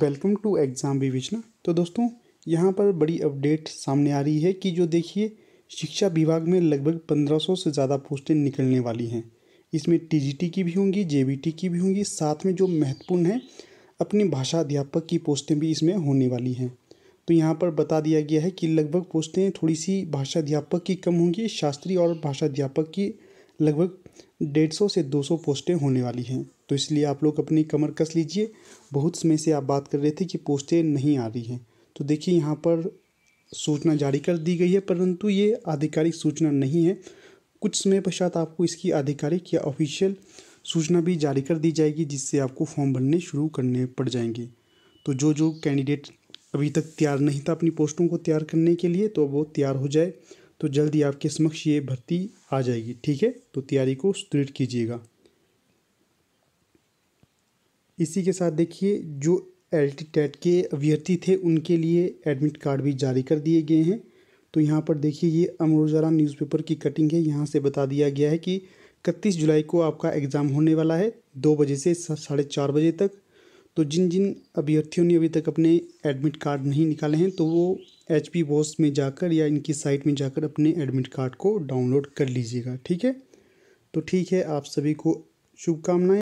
welcome to exam विवेचना तो दोस्तों यहाँ पर बड़ी अपडेट सामने आ रही है कि जो देखिए शिक्षा विभाग में लगभग 1500 से ज़्यादा पोस्टें निकलने वाली हैं इसमें टीजीटी की भी होंगी जेबीटी की भी होंगी साथ में जो महत्वपूर्ण है अपनी भाषा अध्यापक की पोस्टें भी इसमें होने वाली हैं तो यहाँ पर बता दिया गया है कि लगभग पोस्टें थोड़ी सी भाषा अध्यापक की कम होंगी शास्त्रीय और भाषा अध्यापक की लगभग डेढ़ सौ से दो सौ पोस्टें होने वाली हैं तो इसलिए आप लोग अपनी कमर कस लीजिए बहुत समय से आप बात कर रहे थे कि पोस्टें नहीं आ रही हैं तो देखिए यहाँ पर सूचना जारी कर दी गई है परंतु ये आधिकारिक सूचना नहीं है कुछ समय पश्चात आपको इसकी आधिकारिक या ऑफिशियल सूचना भी जारी कर दी जाएगी जिससे आपको फॉर्म भरने शुरू करने पड़ जाएंगे तो जो जो कैंडिडेट अभी तक तैयार नहीं था अपनी पोस्टों को तैयार करने के लिए तो वो तैयार हो जाए तो जल्दी आपके समक्ष ये भर्ती आ जाएगी ठीक है तो तैयारी को सुदृढ़ कीजिएगा इसी के साथ देखिए जो एल टेट के अभ्यर्थी थे उनके लिए एडमिट कार्ड भी जारी कर दिए गए हैं तो यहाँ पर देखिए ये अमर उजाला न्यूज़पेपर की कटिंग है यहाँ से बता दिया गया है कि इकतीस जुलाई को आपका एग्ज़ाम होने वाला है दो बजे से साढ़े चार बजे तक तो जिन जिन अभ्यर्थियों ने अभी तक अपने एडमिट कार्ड नहीं निकाले हैं तो वो एच पी बॉस में जाकर या इनकी साइट में जाकर अपने एडमिट कार्ड को डाउनलोड कर लीजिएगा ठीक है तो ठीक है आप सभी को शुभकामनाएं